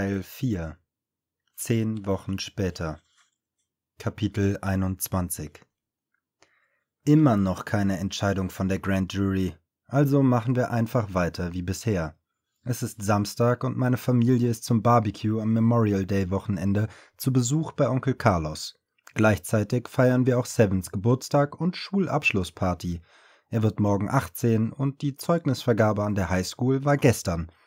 Teil 4 Zehn Wochen später Kapitel 21 Immer noch keine Entscheidung von der Grand Jury, also machen wir einfach weiter wie bisher. Es ist Samstag und meine Familie ist zum Barbecue am Memorial Day Wochenende zu Besuch bei Onkel Carlos. Gleichzeitig feiern wir auch Sevens Geburtstag und Schulabschlussparty. Er wird morgen 18 und die Zeugnisvergabe an der Highschool war gestern –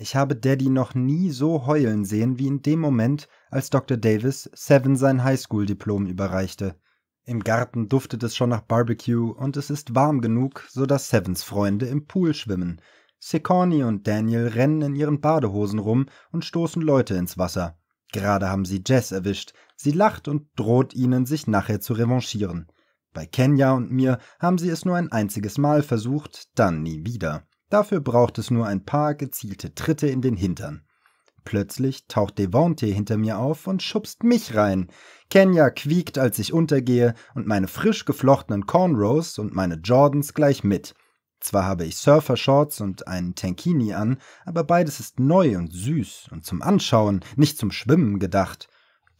ich habe Daddy noch nie so heulen sehen wie in dem Moment, als Dr. Davis Seven sein Highschool-Diplom überreichte. Im Garten duftet es schon nach Barbecue und es ist warm genug, so dass Sevens Freunde im Pool schwimmen. Sicorni und Daniel rennen in ihren Badehosen rum und stoßen Leute ins Wasser. Gerade haben sie Jess erwischt. Sie lacht und droht ihnen, sich nachher zu revanchieren. Bei Kenya und mir haben sie es nur ein einziges Mal versucht, dann nie wieder. Dafür braucht es nur ein paar gezielte Tritte in den Hintern. Plötzlich taucht Devonte hinter mir auf und schubst mich rein. Kenya quiekt, als ich untergehe, und meine frisch geflochtenen Cornrows und meine Jordans gleich mit. Zwar habe ich Surfer-Shorts und einen Tankini an, aber beides ist neu und süß und zum Anschauen, nicht zum Schwimmen gedacht.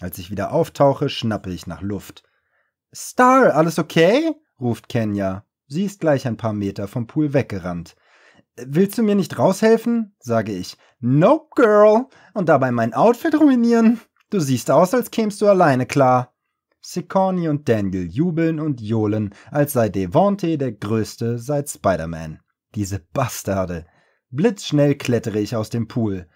Als ich wieder auftauche, schnappe ich nach Luft. Star, alles okay? ruft Kenya. Sie ist gleich ein paar Meter vom Pool weggerannt. Willst du mir nicht raushelfen? sage ich. Nope, Girl. Und dabei mein Outfit ruinieren? Du siehst aus, als kämst du alleine klar. Sicorni und Daniel jubeln und johlen, als sei Devonte der Größte seit Spider-Man. Diese Bastarde. Blitzschnell klettere ich aus dem Pool.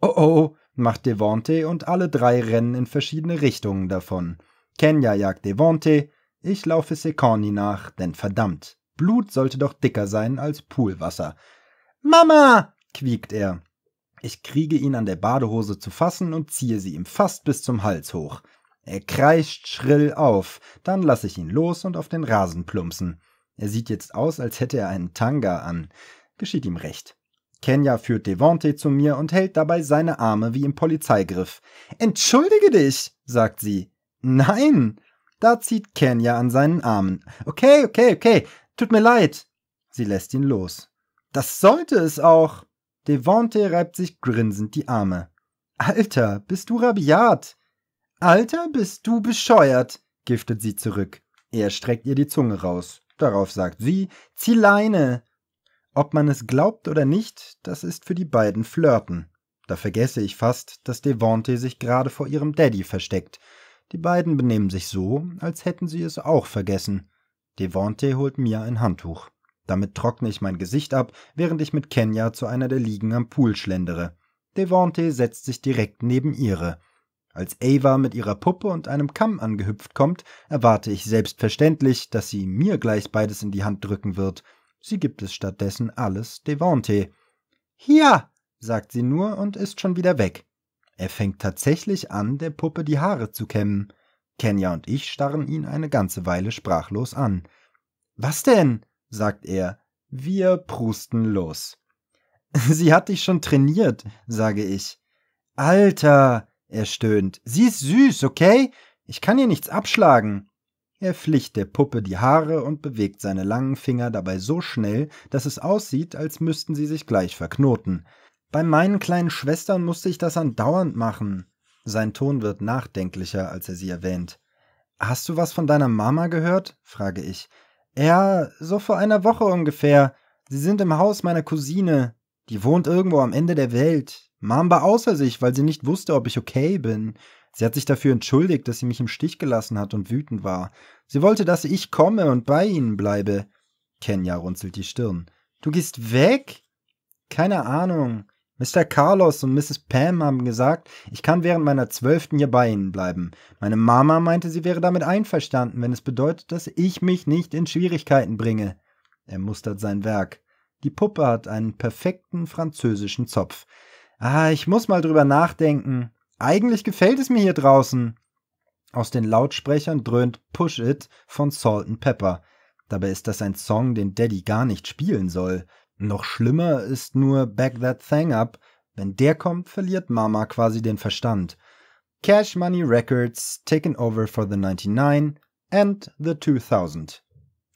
Oh oh, macht Devonte und alle drei rennen in verschiedene Richtungen davon. Kenya jagt Devonte, ich laufe Sicorni nach, denn verdammt, Blut sollte doch dicker sein als Poolwasser. Mama! quiekt er. Ich kriege ihn an der Badehose zu fassen und ziehe sie ihm fast bis zum Hals hoch. Er kreischt schrill auf, dann lasse ich ihn los und auf den Rasen plumpsen. Er sieht jetzt aus, als hätte er einen Tanga an. Geschieht ihm recht. Kenya führt Devante zu mir und hält dabei seine Arme wie im Polizeigriff. Entschuldige dich, sagt sie. Nein! Da zieht Kenya an seinen Armen. Okay, okay, okay. Tut mir leid. Sie lässt ihn los. Das sollte es auch. Devonte reibt sich grinsend die Arme. Alter, bist du rabiat. Alter, bist du bescheuert, giftet sie zurück. Er streckt ihr die Zunge raus. Darauf sagt sie, zieh Leine. Ob man es glaubt oder nicht, das ist für die beiden Flirten. Da vergesse ich fast, dass Devonte sich gerade vor ihrem Daddy versteckt. Die beiden benehmen sich so, als hätten sie es auch vergessen. Devonte holt mir ein Handtuch. Damit trockne ich mein Gesicht ab, während ich mit Kenya zu einer der Liegen am Pool schlendere. Devante setzt sich direkt neben ihre. Als Ava mit ihrer Puppe und einem Kamm angehüpft kommt, erwarte ich selbstverständlich, dass sie mir gleich beides in die Hand drücken wird. Sie gibt es stattdessen alles Devante. Hier, sagt sie nur und ist schon wieder weg. Er fängt tatsächlich an, der Puppe die Haare zu kämmen. Kenya und ich starren ihn eine ganze Weile sprachlos an. Was denn? sagt er. Wir prusten los. Sie hat dich schon trainiert, sage ich. Alter, er stöhnt. Sie ist süß, okay? Ich kann ihr nichts abschlagen. Er flicht der Puppe die Haare und bewegt seine langen Finger dabei so schnell, dass es aussieht, als müssten sie sich gleich verknoten. Bei meinen kleinen Schwestern musste ich das andauernd machen. Sein Ton wird nachdenklicher, als er sie erwähnt. Hast du was von deiner Mama gehört? frage ich. Ja, so vor einer Woche ungefähr. Sie sind im Haus meiner Cousine. Die wohnt irgendwo am Ende der Welt. Mom war außer sich, weil sie nicht wusste, ob ich okay bin. Sie hat sich dafür entschuldigt, dass sie mich im Stich gelassen hat und wütend war. Sie wollte, dass ich komme und bei ihnen bleibe. Kenya runzelt die Stirn. Du gehst weg? Keine Ahnung. Mr. Carlos und Mrs. Pam haben gesagt, ich kann während meiner Zwölften hier bei Ihnen bleiben. Meine Mama meinte, sie wäre damit einverstanden, wenn es bedeutet, dass ich mich nicht in Schwierigkeiten bringe. Er mustert sein Werk. Die Puppe hat einen perfekten französischen Zopf. Ah, ich muss mal drüber nachdenken. Eigentlich gefällt es mir hier draußen. Aus den Lautsprechern dröhnt Push It von Salt and Pepper. Dabei ist das ein Song, den Daddy gar nicht spielen soll. Noch schlimmer ist nur Back That Thing Up. Wenn der kommt, verliert Mama quasi den Verstand. Cash Money Records taken over for the 99 and the 2000.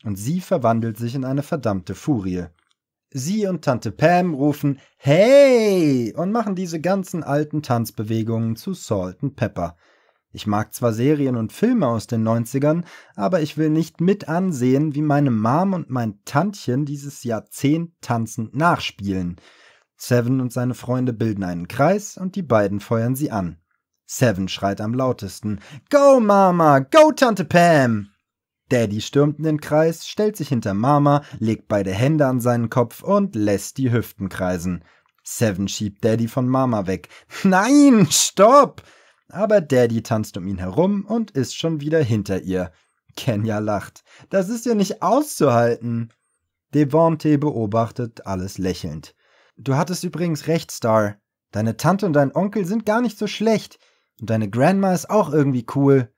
Und sie verwandelt sich in eine verdammte Furie. Sie und Tante Pam rufen Hey und machen diese ganzen alten Tanzbewegungen zu Salt and Pepper. Ich mag zwar Serien und Filme aus den 90ern, aber ich will nicht mit ansehen, wie meine Mom und mein Tantchen dieses Jahrzehnt tanzend nachspielen. Seven und seine Freunde bilden einen Kreis und die beiden feuern sie an. Seven schreit am lautesten: Go, Mama! Go, Tante Pam! Daddy stürmt in den Kreis, stellt sich hinter Mama, legt beide Hände an seinen Kopf und lässt die Hüften kreisen. Seven schiebt Daddy von Mama weg. Nein, stopp! Aber Daddy tanzt um ihn herum und ist schon wieder hinter ihr. Kenya lacht. Das ist ja nicht auszuhalten. Devante beobachtet alles lächelnd. Du hattest übrigens recht, Star. Deine Tante und dein Onkel sind gar nicht so schlecht. Und deine Grandma ist auch irgendwie cool.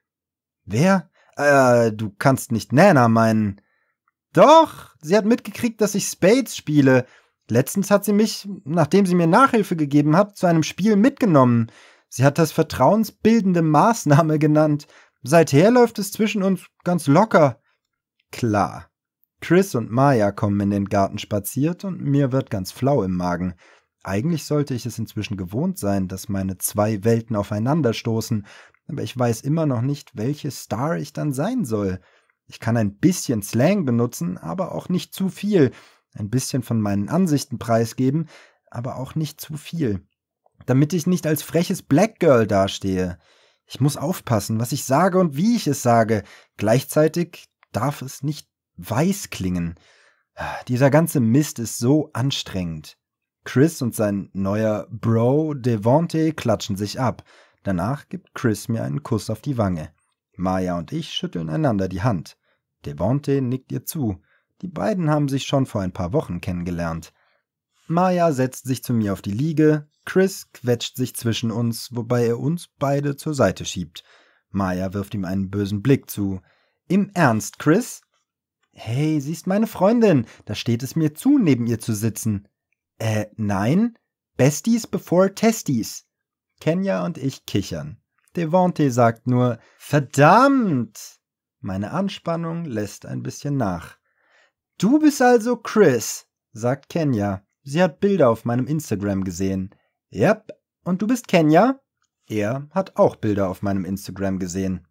Wer? Äh, du kannst nicht Nana meinen. Doch, sie hat mitgekriegt, dass ich Spades spiele. Letztens hat sie mich, nachdem sie mir Nachhilfe gegeben hat, zu einem Spiel mitgenommen. Sie hat das vertrauensbildende Maßnahme genannt. Seither läuft es zwischen uns ganz locker. Klar. Chris und Maya kommen in den Garten spaziert und mir wird ganz flau im Magen. Eigentlich sollte ich es inzwischen gewohnt sein, dass meine zwei Welten aufeinanderstoßen, aber ich weiß immer noch nicht, welche Star ich dann sein soll. Ich kann ein bisschen Slang benutzen, aber auch nicht zu viel, ein bisschen von meinen Ansichten preisgeben, aber auch nicht zu viel damit ich nicht als freches Black Girl dastehe. Ich muss aufpassen, was ich sage und wie ich es sage. Gleichzeitig darf es nicht weiß klingen. Ah, dieser ganze Mist ist so anstrengend. Chris und sein neuer Bro Devonte klatschen sich ab. Danach gibt Chris mir einen Kuss auf die Wange. Maya und ich schütteln einander die Hand. Devonte nickt ihr zu. Die beiden haben sich schon vor ein paar Wochen kennengelernt. Maya setzt sich zu mir auf die Liege, Chris quetscht sich zwischen uns, wobei er uns beide zur Seite schiebt. Maya wirft ihm einen bösen Blick zu. Im Ernst, Chris? Hey, sie ist meine Freundin. Da steht es mir zu, neben ihr zu sitzen. Äh, nein? Besties before Testies. Kenya und ich kichern. Devonte sagt nur, verdammt! Meine Anspannung lässt ein bisschen nach. Du bist also Chris, sagt Kenya. Sie hat Bilder auf meinem Instagram gesehen. Ja, Und du bist Kenya? Er hat auch Bilder auf meinem Instagram gesehen.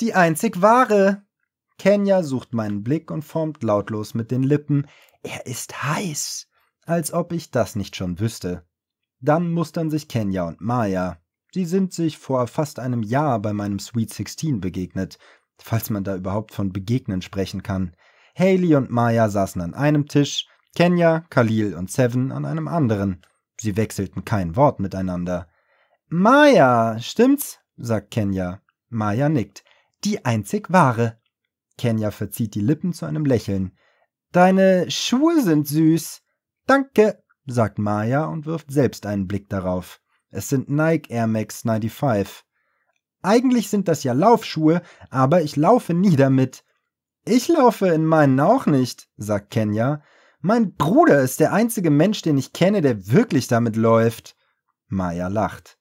Die einzig wahre. Kenya sucht meinen Blick und formt lautlos mit den Lippen. Er ist heiß. Als ob ich das nicht schon wüsste. Dann mustern sich Kenya und Maya. Sie sind sich vor fast einem Jahr bei meinem Sweet 16 begegnet, falls man da überhaupt von begegnen sprechen kann. Haley und Maya saßen an einem Tisch, Kenya, Khalil und Seven an einem anderen. Sie wechselten kein Wort miteinander. Maya, stimmt's? sagt Kenya. Maya nickt. Die einzig wahre. Kenya verzieht die Lippen zu einem Lächeln. Deine Schuhe sind süß. Danke, sagt Maya und wirft selbst einen Blick darauf. Es sind Nike Air Max 95. Eigentlich sind das ja Laufschuhe, aber ich laufe nie damit. Ich laufe in meinen auch nicht, sagt Kenya mein Bruder ist der einzige Mensch, den ich kenne, der wirklich damit läuft. Maya lacht.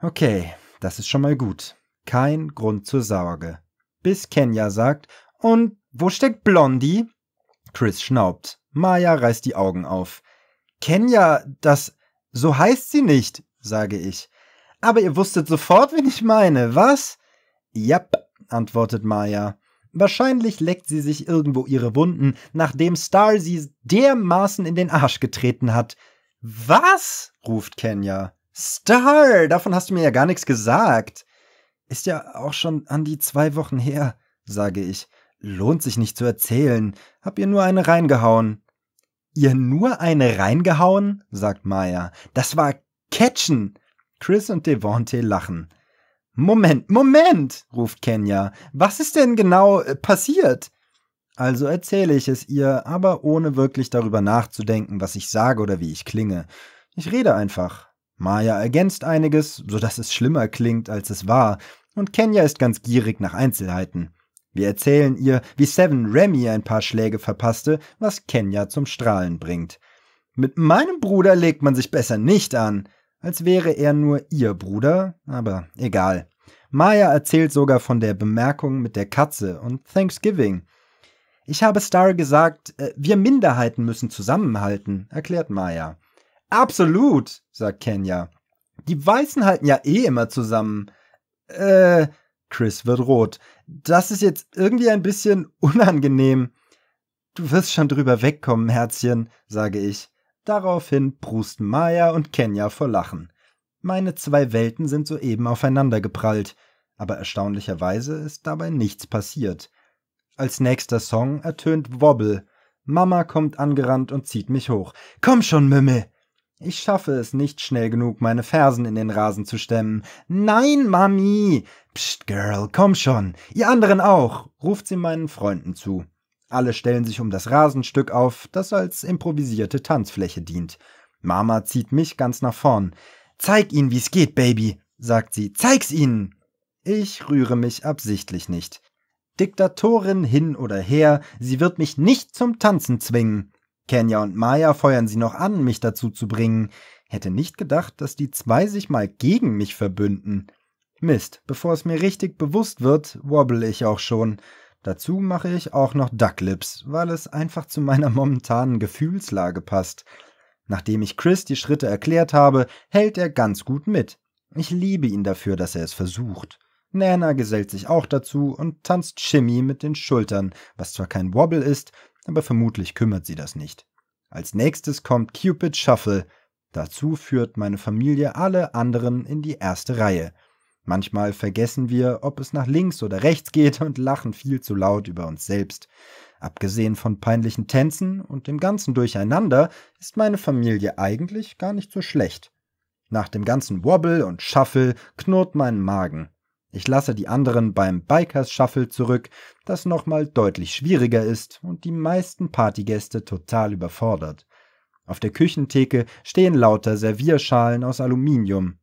Okay, das ist schon mal gut. Kein Grund zur Sorge. Bis Kenya sagt, und wo steckt Blondie? Chris schnaubt. Maya reißt die Augen auf. Kenya, das. So heißt sie nicht, sage ich. Aber ihr wusstet sofort, wen ich meine, was? Jap, antwortet Maya. Wahrscheinlich leckt sie sich irgendwo ihre Wunden, nachdem Star sie dermaßen in den Arsch getreten hat. Was? ruft Kenya. Star, davon hast du mir ja gar nichts gesagt. Ist ja auch schon an die zwei Wochen her, sage ich. Lohnt sich nicht zu erzählen. Hab ihr nur eine reingehauen. Ihr nur eine reingehauen? sagt Maya. Das war Catchen. Chris und Devonte lachen. Moment, Moment, ruft Kenya. Was ist denn genau äh, passiert? Also erzähle ich es ihr, aber ohne wirklich darüber nachzudenken, was ich sage oder wie ich klinge. Ich rede einfach. Maya ergänzt einiges, sodass es schlimmer klingt, als es war, und Kenya ist ganz gierig nach Einzelheiten. Wir erzählen ihr, wie Seven Remy ein paar Schläge verpasste, was Kenya zum Strahlen bringt. Mit meinem Bruder legt man sich besser nicht an als wäre er nur ihr Bruder, aber egal. Maya erzählt sogar von der Bemerkung mit der Katze und Thanksgiving. Ich habe Star gesagt, äh, wir Minderheiten müssen zusammenhalten, erklärt Maya. Absolut, sagt Kenya. Die Weißen halten ja eh immer zusammen. Äh, Chris wird rot. Das ist jetzt irgendwie ein bisschen unangenehm. Du wirst schon drüber wegkommen, Herzchen, sage ich. Daraufhin prusten Maya und Kenya vor Lachen. Meine zwei Welten sind soeben aufeinander geprallt, aber erstaunlicherweise ist dabei nichts passiert. Als nächster Song ertönt Wobble. Mama kommt angerannt und zieht mich hoch. Komm schon, Mümmel! Ich schaffe es nicht schnell genug, meine Fersen in den Rasen zu stemmen. Nein, Mami! Psst, Girl, komm schon! Ihr anderen auch! ruft sie meinen Freunden zu. Alle stellen sich um das Rasenstück auf, das als improvisierte Tanzfläche dient. Mama zieht mich ganz nach vorn. Zeig ihnen, wie's geht, Baby, sagt sie. Zeig's ihnen! Ich rühre mich absichtlich nicht. Diktatorin hin oder her, sie wird mich nicht zum Tanzen zwingen. Kenya und Maya feuern sie noch an, mich dazu zu bringen. Hätte nicht gedacht, dass die zwei sich mal gegen mich verbünden. Mist, bevor es mir richtig bewusst wird, wobble ich auch schon. Dazu mache ich auch noch Ducklips, weil es einfach zu meiner momentanen Gefühlslage passt. Nachdem ich Chris die Schritte erklärt habe, hält er ganz gut mit. Ich liebe ihn dafür, dass er es versucht. Nana gesellt sich auch dazu und tanzt Shimmy mit den Schultern, was zwar kein Wobble ist, aber vermutlich kümmert sie das nicht. Als nächstes kommt Cupid Shuffle. Dazu führt meine Familie alle anderen in die erste Reihe. Manchmal vergessen wir, ob es nach links oder rechts geht und lachen viel zu laut über uns selbst. Abgesehen von peinlichen Tänzen und dem ganzen Durcheinander ist meine Familie eigentlich gar nicht so schlecht. Nach dem ganzen Wobble und Shuffle knurrt mein Magen. Ich lasse die anderen beim Bikers Shuffle zurück, das nochmal deutlich schwieriger ist und die meisten Partygäste total überfordert. Auf der Küchentheke stehen lauter Servierschalen aus Aluminium,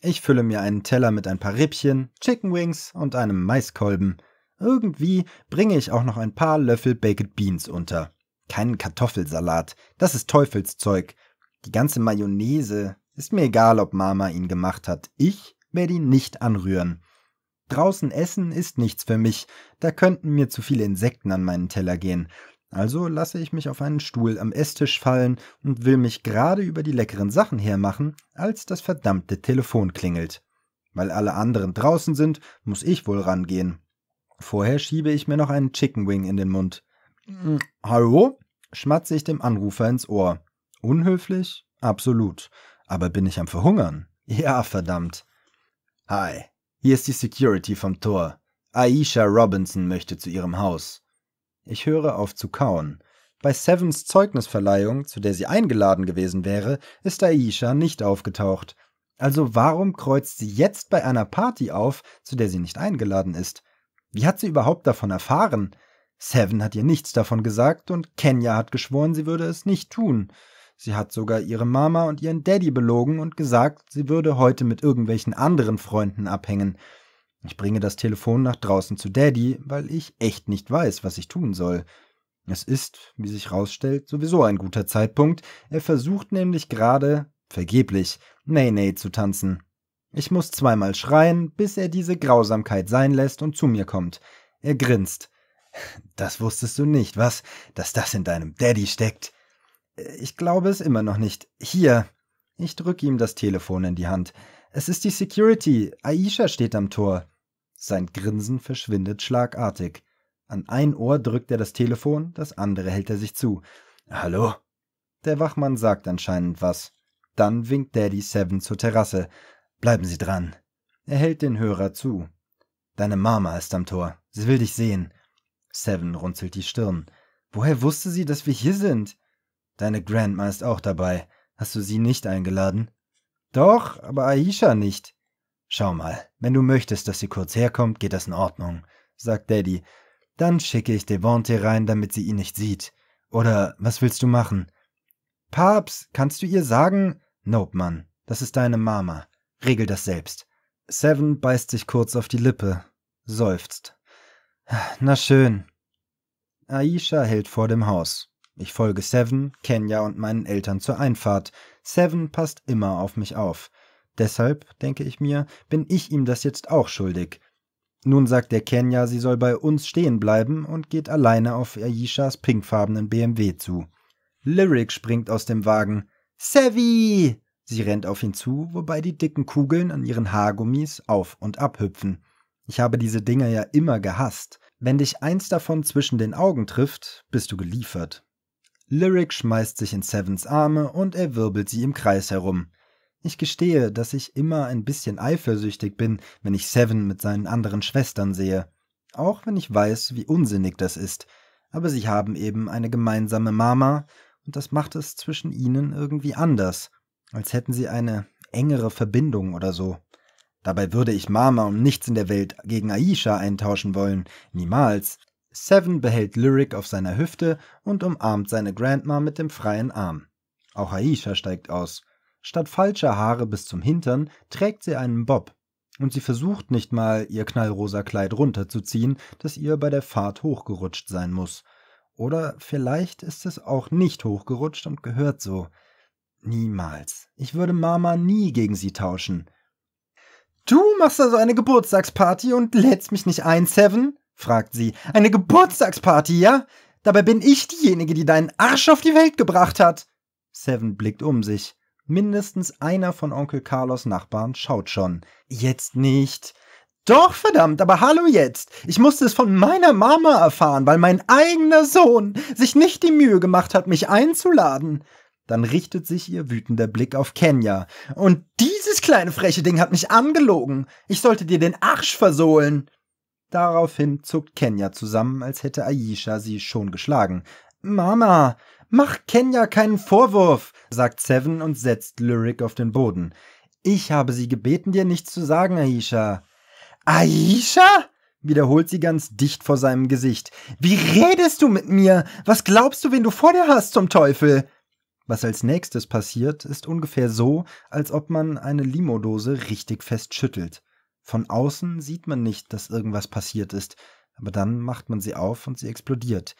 ich fülle mir einen Teller mit ein paar Rippchen, Chicken Wings und einem Maiskolben. Irgendwie bringe ich auch noch ein paar Löffel Baked Beans unter. Keinen Kartoffelsalat, das ist Teufelszeug. Die ganze Mayonnaise, ist mir egal, ob Mama ihn gemacht hat, ich werde ihn nicht anrühren. Draußen essen ist nichts für mich, da könnten mir zu viele Insekten an meinen Teller gehen. Also lasse ich mich auf einen Stuhl am Esstisch fallen und will mich gerade über die leckeren Sachen hermachen, als das verdammte Telefon klingelt. Weil alle anderen draußen sind, muss ich wohl rangehen. Vorher schiebe ich mir noch einen Chicken Wing in den Mund. Mm. Hallo? schmatze ich dem Anrufer ins Ohr. Unhöflich? Absolut. Aber bin ich am Verhungern? Ja, verdammt. Hi, hier ist die Security vom Tor. Aisha Robinson möchte zu ihrem Haus. Ich höre auf zu kauen. Bei Sevens Zeugnisverleihung, zu der sie eingeladen gewesen wäre, ist Aisha nicht aufgetaucht. Also warum kreuzt sie jetzt bei einer Party auf, zu der sie nicht eingeladen ist? Wie hat sie überhaupt davon erfahren? Seven hat ihr nichts davon gesagt und Kenya hat geschworen, sie würde es nicht tun. Sie hat sogar ihre Mama und ihren Daddy belogen und gesagt, sie würde heute mit irgendwelchen anderen Freunden abhängen. Ich bringe das Telefon nach draußen zu Daddy, weil ich echt nicht weiß, was ich tun soll. Es ist, wie sich rausstellt, sowieso ein guter Zeitpunkt. Er versucht nämlich gerade, vergeblich, Nay-Nay zu tanzen. Ich muss zweimal schreien, bis er diese Grausamkeit sein lässt und zu mir kommt. Er grinst. Das wusstest du nicht, was? Dass das in deinem Daddy steckt. Ich glaube es immer noch nicht. Hier. Ich drücke ihm das Telefon in die Hand. Es ist die Security. Aisha steht am Tor. Sein Grinsen verschwindet schlagartig. An ein Ohr drückt er das Telefon, das andere hält er sich zu. Hallo? Der Wachmann sagt anscheinend was. Dann winkt Daddy Seven zur Terrasse. Bleiben Sie dran. Er hält den Hörer zu. Deine Mama ist am Tor. Sie will dich sehen. Seven runzelt die Stirn. Woher wusste sie, dass wir hier sind? Deine Grandma ist auch dabei. Hast du sie nicht eingeladen? Doch, aber Aisha nicht. Schau mal, wenn du möchtest, dass sie kurz herkommt, geht das in Ordnung, sagt Daddy. Dann schicke ich Devonte rein, damit sie ihn nicht sieht. Oder was willst du machen? Paps, kannst du ihr sagen? Nope, Mann, das ist deine Mama. Regel das selbst. Seven beißt sich kurz auf die Lippe, seufzt. Na schön. Aisha hält vor dem Haus. Ich folge Seven, Kenya und meinen Eltern zur Einfahrt. Seven passt immer auf mich auf. Deshalb, denke ich mir, bin ich ihm das jetzt auch schuldig. Nun sagt der Kenya, sie soll bei uns stehen bleiben und geht alleine auf Aishas pinkfarbenen BMW zu. Lyric springt aus dem Wagen. Savvy! Sie rennt auf ihn zu, wobei die dicken Kugeln an ihren Haargummis auf und ab hüpfen. Ich habe diese Dinger ja immer gehasst. Wenn dich eins davon zwischen den Augen trifft, bist du geliefert. Lyric schmeißt sich in Sevens Arme und er wirbelt sie im Kreis herum. Ich gestehe, dass ich immer ein bisschen eifersüchtig bin, wenn ich Seven mit seinen anderen Schwestern sehe. Auch wenn ich weiß, wie unsinnig das ist. Aber sie haben eben eine gemeinsame Mama, und das macht es zwischen ihnen irgendwie anders. Als hätten sie eine engere Verbindung oder so. Dabei würde ich Mama um nichts in der Welt gegen Aisha eintauschen wollen. Niemals. Seven behält Lyric auf seiner Hüfte und umarmt seine Grandma mit dem freien Arm. Auch Aisha steigt aus. Statt falscher Haare bis zum Hintern trägt sie einen Bob. Und sie versucht nicht mal, ihr knallrosa Kleid runterzuziehen, das ihr bei der Fahrt hochgerutscht sein muss. Oder vielleicht ist es auch nicht hochgerutscht und gehört so. Niemals. Ich würde Mama nie gegen sie tauschen. Du machst also eine Geburtstagsparty und lädst mich nicht ein, Seven? fragt sie. Eine Geburtstagsparty, ja? Dabei bin ich diejenige, die deinen Arsch auf die Welt gebracht hat. Seven blickt um sich. Mindestens einer von Onkel Carlos Nachbarn schaut schon. Jetzt nicht. Doch, verdammt, aber hallo jetzt. Ich musste es von meiner Mama erfahren, weil mein eigener Sohn sich nicht die Mühe gemacht hat, mich einzuladen. Dann richtet sich ihr wütender Blick auf Kenya. Und dieses kleine freche Ding hat mich angelogen. Ich sollte dir den Arsch versohlen. Daraufhin zuckt Kenya zusammen, als hätte Aisha sie schon geschlagen. Mama, Mach Kenya keinen Vorwurf, sagt Seven und setzt Lyric auf den Boden. Ich habe sie gebeten, dir nichts zu sagen, Aisha. Aisha? wiederholt sie ganz dicht vor seinem Gesicht. Wie redest du mit mir? Was glaubst du, wen du vor dir hast, zum Teufel? Was als nächstes passiert, ist ungefähr so, als ob man eine Limodose richtig fest schüttelt. Von außen sieht man nicht, dass irgendwas passiert ist aber dann macht man sie auf und sie explodiert.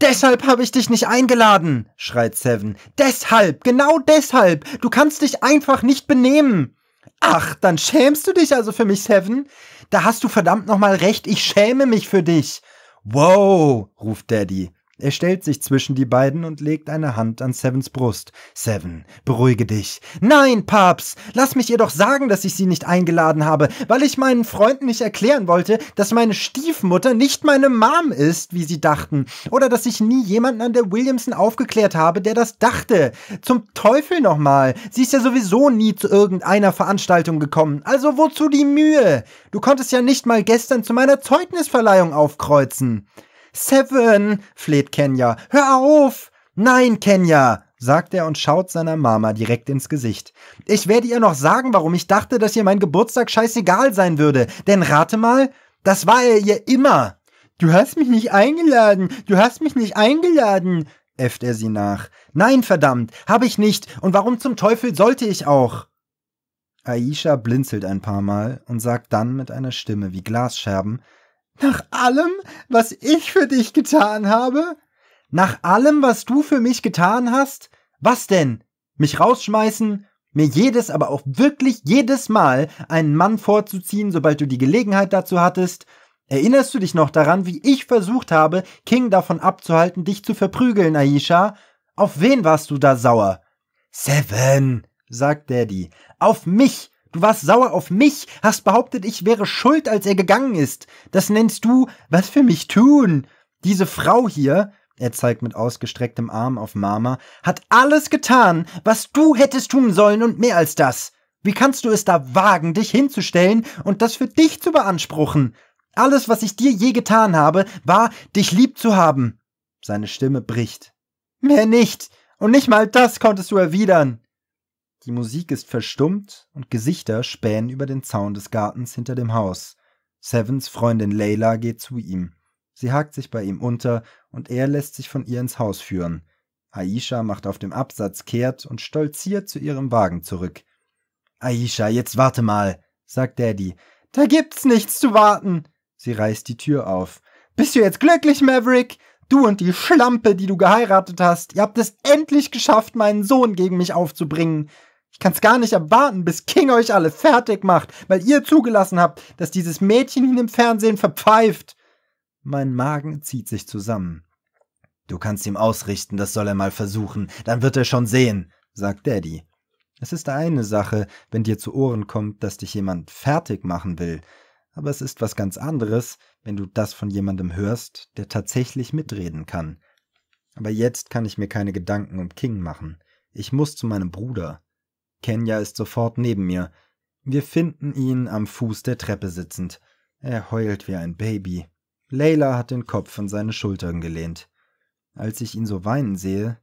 Deshalb habe ich dich nicht eingeladen, schreit Seven. Deshalb, genau deshalb. Du kannst dich einfach nicht benehmen. Ach, dann schämst du dich also für mich, Seven? Da hast du verdammt nochmal recht, ich schäme mich für dich. Wow, ruft Daddy. Er stellt sich zwischen die beiden und legt eine Hand an Sevens Brust. Seven, beruhige dich. Nein, Papst! Lass mich ihr doch sagen, dass ich sie nicht eingeladen habe, weil ich meinen Freunden nicht erklären wollte, dass meine Stiefmutter nicht meine Mom ist, wie sie dachten. Oder dass ich nie jemanden an der Williamson aufgeklärt habe, der das dachte. Zum Teufel nochmal. Sie ist ja sowieso nie zu irgendeiner Veranstaltung gekommen. Also wozu die Mühe? Du konntest ja nicht mal gestern zu meiner Zeugnisverleihung aufkreuzen. Seven, fleht Kenya. Hör auf! Nein, Kenya, sagt er und schaut seiner Mama direkt ins Gesicht. Ich werde ihr noch sagen, warum ich dachte, dass ihr mein Geburtstag scheißegal sein würde. Denn rate mal, das war er ihr immer. Du hast mich nicht eingeladen, du hast mich nicht eingeladen, äfft er sie nach. Nein, verdammt, habe ich nicht, und warum zum Teufel sollte ich auch? Aisha blinzelt ein paar Mal und sagt dann mit einer Stimme wie Glasscherben, nach allem, was ich für dich getan habe? Nach allem, was du für mich getan hast? Was denn? Mich rausschmeißen? Mir jedes, aber auch wirklich jedes Mal einen Mann vorzuziehen, sobald du die Gelegenheit dazu hattest? Erinnerst du dich noch daran, wie ich versucht habe, King davon abzuhalten, dich zu verprügeln, Aisha? Auf wen warst du da sauer? Seven, sagt Daddy. Auf mich, Du warst sauer auf mich, hast behauptet, ich wäre schuld, als er gegangen ist. Das nennst du was für mich tun. Diese Frau hier, er zeigt mit ausgestrecktem Arm auf Mama, hat alles getan, was du hättest tun sollen und mehr als das. Wie kannst du es da wagen, dich hinzustellen und das für dich zu beanspruchen? Alles, was ich dir je getan habe, war, dich lieb zu haben. Seine Stimme bricht. Mehr nicht. Und nicht mal das konntest du erwidern. Die Musik ist verstummt und Gesichter spähen über den Zaun des Gartens hinter dem Haus. Sevens Freundin Layla geht zu ihm. Sie hakt sich bei ihm unter und er lässt sich von ihr ins Haus führen. Aisha macht auf dem Absatz kehrt und stolziert zu ihrem Wagen zurück. Aisha, jetzt warte mal, sagt Daddy. Da gibt's nichts zu warten. Sie reißt die Tür auf. Bist du jetzt glücklich, Maverick? Du und die Schlampe, die du geheiratet hast, ihr habt es endlich geschafft, meinen Sohn gegen mich aufzubringen. Ich kann's gar nicht erwarten, bis King euch alle fertig macht, weil ihr zugelassen habt, dass dieses Mädchen ihn im Fernsehen verpfeift. Mein Magen zieht sich zusammen. Du kannst ihm ausrichten, das soll er mal versuchen, dann wird er schon sehen, sagt Daddy. Es ist eine Sache, wenn dir zu Ohren kommt, dass dich jemand fertig machen will, aber es ist was ganz anderes, wenn du das von jemandem hörst, der tatsächlich mitreden kann. Aber jetzt kann ich mir keine Gedanken um King machen. Ich muss zu meinem Bruder. Kenya ist sofort neben mir. Wir finden ihn am Fuß der Treppe sitzend. Er heult wie ein Baby. Leila hat den Kopf an seine Schultern gelehnt. Als ich ihn so weinen sehe,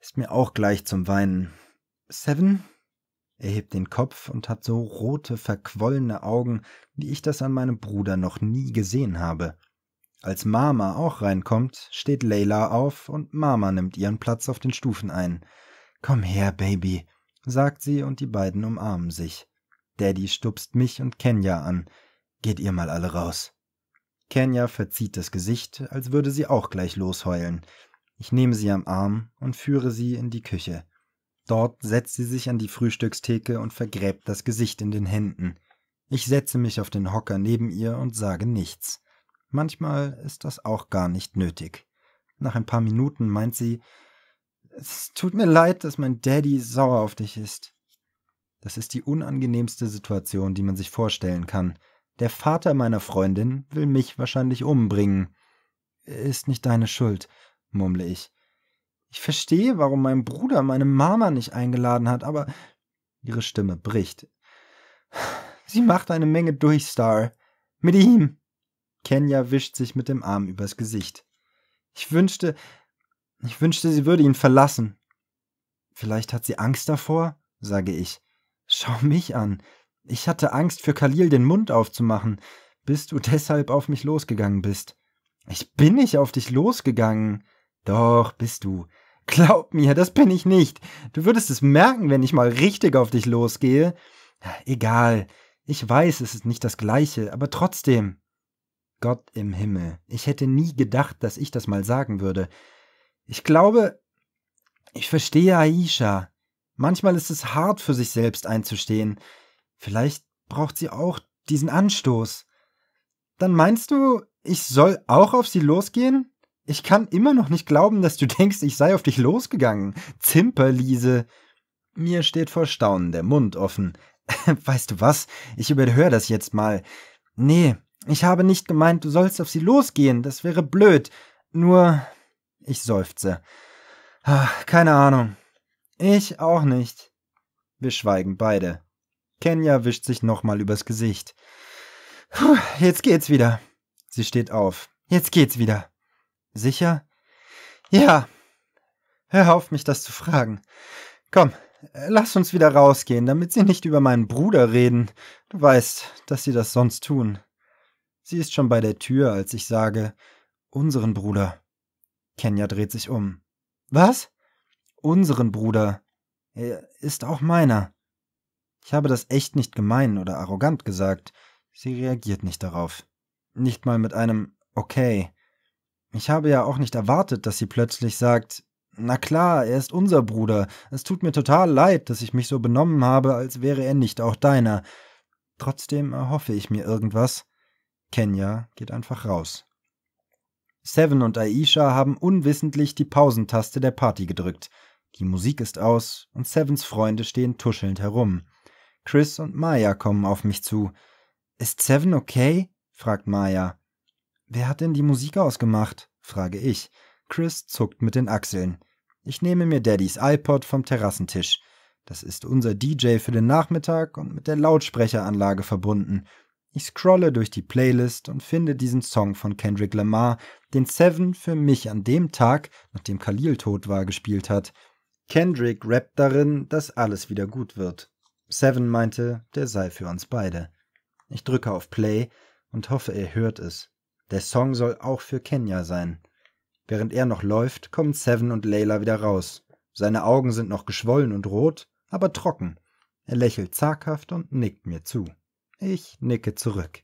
ist mir auch gleich zum Weinen. Seven? Er hebt den Kopf und hat so rote, verquollene Augen, wie ich das an meinem Bruder noch nie gesehen habe. Als Mama auch reinkommt, steht Leila auf und Mama nimmt ihren Platz auf den Stufen ein. Komm her, Baby, sagt sie und die beiden umarmen sich. Daddy stupst mich und Kenya an. Geht ihr mal alle raus. Kenya verzieht das Gesicht, als würde sie auch gleich losheulen. Ich nehme sie am Arm und führe sie in die Küche. Dort setzt sie sich an die Frühstückstheke und vergräbt das Gesicht in den Händen. Ich setze mich auf den Hocker neben ihr und sage nichts. Manchmal ist das auch gar nicht nötig. Nach ein paar Minuten meint sie, es tut mir leid, dass mein Daddy sauer auf dich ist. Das ist die unangenehmste Situation, die man sich vorstellen kann. Der Vater meiner Freundin will mich wahrscheinlich umbringen. Ist nicht deine Schuld, murmle ich. Ich verstehe, warum mein Bruder meine Mama nicht eingeladen hat, aber ihre Stimme bricht. Sie macht eine Menge durch, Star. Mit ihm. Kenya wischt sich mit dem Arm übers Gesicht. Ich wünschte, ich wünschte, sie würde ihn verlassen. Vielleicht hat sie Angst davor, sage ich. Schau mich an. Ich hatte Angst, für Khalil den Mund aufzumachen, bis du deshalb auf mich losgegangen bist. Ich bin nicht auf dich losgegangen. Doch, bist du. Glaub mir, das bin ich nicht. Du würdest es merken, wenn ich mal richtig auf dich losgehe. Egal. Ich weiß, es ist nicht das Gleiche, aber trotzdem. Gott im Himmel, ich hätte nie gedacht, dass ich das mal sagen würde. Ich glaube, ich verstehe Aisha. Manchmal ist es hart, für sich selbst einzustehen. Vielleicht braucht sie auch diesen Anstoß. Dann meinst du, ich soll auch auf sie losgehen? Ich kann immer noch nicht glauben, dass du denkst, ich sei auf dich losgegangen. Zimperliese. Mir steht vor Staunen der Mund offen. weißt du was? Ich überhöre das jetzt mal. Nee, ich habe nicht gemeint, du sollst auf sie losgehen. Das wäre blöd. Nur ich seufze. Ach, keine Ahnung. Ich auch nicht. Wir schweigen beide. Kenya wischt sich nochmal übers Gesicht. Puh, jetzt geht's wieder. Sie steht auf. Jetzt geht's wieder. Sicher? Ja. Hör auf, mich das zu fragen. Komm, lass uns wieder rausgehen, damit sie nicht über meinen Bruder reden. Du weißt, dass sie das sonst tun. Sie ist schon bei der Tür, als ich sage, unseren Bruder. Kenya dreht sich um. Was? Unseren Bruder. Er ist auch meiner. Ich habe das echt nicht gemein oder arrogant gesagt. Sie reagiert nicht darauf. Nicht mal mit einem Okay. Ich habe ja auch nicht erwartet, dass sie plötzlich sagt, na klar, er ist unser Bruder. Es tut mir total leid, dass ich mich so benommen habe, als wäre er nicht auch deiner. Trotzdem erhoffe ich mir irgendwas. Kenya geht einfach raus. Seven und Aisha haben unwissentlich die Pausentaste der Party gedrückt. Die Musik ist aus und Sevens Freunde stehen tuschelnd herum. Chris und Maya kommen auf mich zu. Ist Seven okay? fragt Maya. Wer hat denn die Musik ausgemacht? frage ich. Chris zuckt mit den Achseln. Ich nehme mir Daddys iPod vom Terrassentisch. Das ist unser DJ für den Nachmittag und mit der Lautsprecheranlage verbunden. Ich scrolle durch die Playlist und finde diesen Song von Kendrick Lamar, den Seven für mich an dem Tag, nachdem Khalil tot war, gespielt hat. Kendrick rappt darin, dass alles wieder gut wird. Seven meinte, der sei für uns beide. Ich drücke auf Play und hoffe, er hört es. Der Song soll auch für Kenya sein. Während er noch läuft, kommen Seven und Layla wieder raus. Seine Augen sind noch geschwollen und rot, aber trocken. Er lächelt zaghaft und nickt mir zu. Ich nicke zurück.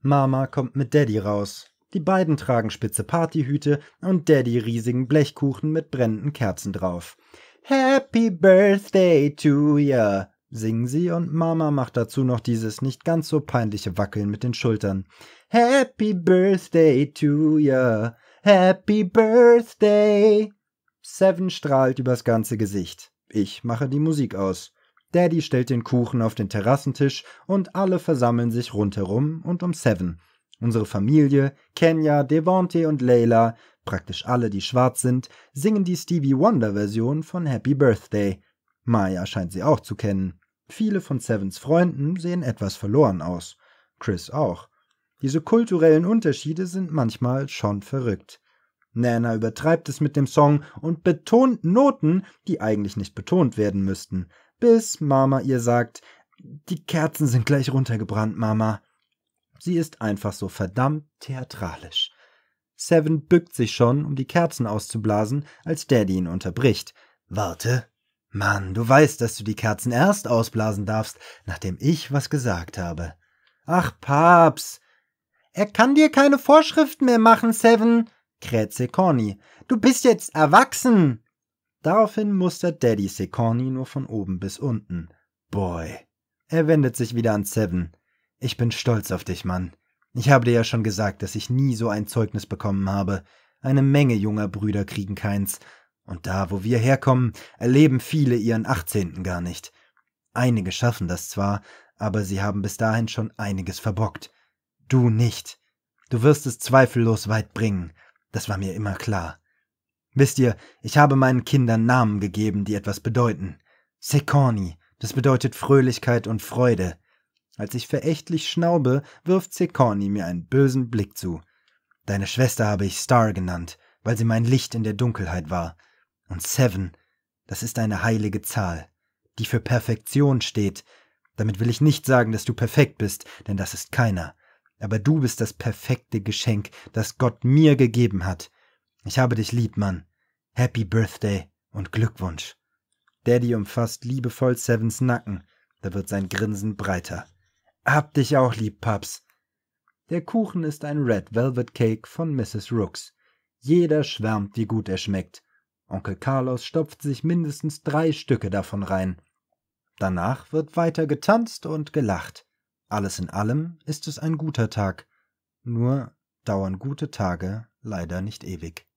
Mama kommt mit Daddy raus. Die beiden tragen spitze Partyhüte und Daddy riesigen Blechkuchen mit brennenden Kerzen drauf. Happy Birthday to ya, singen sie und Mama macht dazu noch dieses nicht ganz so peinliche Wackeln mit den Schultern. Happy Birthday to ya, Happy Birthday. Seven strahlt übers ganze Gesicht. Ich mache die Musik aus. Daddy stellt den Kuchen auf den Terrassentisch und alle versammeln sich rundherum und um Seven. Unsere Familie, Kenya, Devonte und Layla, praktisch alle, die schwarz sind, singen die Stevie Wonder-Version von Happy Birthday. Maya scheint sie auch zu kennen. Viele von Sevens Freunden sehen etwas verloren aus. Chris auch. Diese kulturellen Unterschiede sind manchmal schon verrückt. Nana übertreibt es mit dem Song und betont Noten, die eigentlich nicht betont werden müssten bis Mama ihr sagt, die Kerzen sind gleich runtergebrannt, Mama. Sie ist einfach so verdammt theatralisch. Seven bückt sich schon, um die Kerzen auszublasen, als Daddy ihn unterbricht. Warte. Mann, du weißt, dass du die Kerzen erst ausblasen darfst, nachdem ich was gesagt habe. Ach, Paps. Er kann dir keine Vorschriften mehr machen, Seven, kräht Corny. Du bist jetzt erwachsen. Daraufhin mustert Daddy Sekorni nur von oben bis unten. Boy. Er wendet sich wieder an Seven. Ich bin stolz auf dich, Mann. Ich habe dir ja schon gesagt, dass ich nie so ein Zeugnis bekommen habe. Eine Menge junger Brüder kriegen keins. Und da, wo wir herkommen, erleben viele ihren Achtzehnten gar nicht. Einige schaffen das zwar, aber sie haben bis dahin schon einiges verbockt. Du nicht. Du wirst es zweifellos weit bringen. Das war mir immer klar. Wisst ihr, ich habe meinen Kindern Namen gegeben, die etwas bedeuten. Sekorni, das bedeutet Fröhlichkeit und Freude. Als ich verächtlich schnaube, wirft Sekorni mir einen bösen Blick zu. Deine Schwester habe ich Star genannt, weil sie mein Licht in der Dunkelheit war. Und Seven, das ist eine heilige Zahl, die für Perfektion steht. Damit will ich nicht sagen, dass du perfekt bist, denn das ist keiner. Aber du bist das perfekte Geschenk, das Gott mir gegeben hat. Ich habe dich lieb, Mann. Happy Birthday und Glückwunsch. Daddy umfasst liebevoll Sevens Nacken. Da wird sein Grinsen breiter. Hab dich auch lieb, Paps. Der Kuchen ist ein Red Velvet Cake von Mrs. Rooks. Jeder schwärmt, wie gut er schmeckt. Onkel Carlos stopft sich mindestens drei Stücke davon rein. Danach wird weiter getanzt und gelacht. Alles in allem ist es ein guter Tag. Nur dauern gute Tage leider nicht ewig.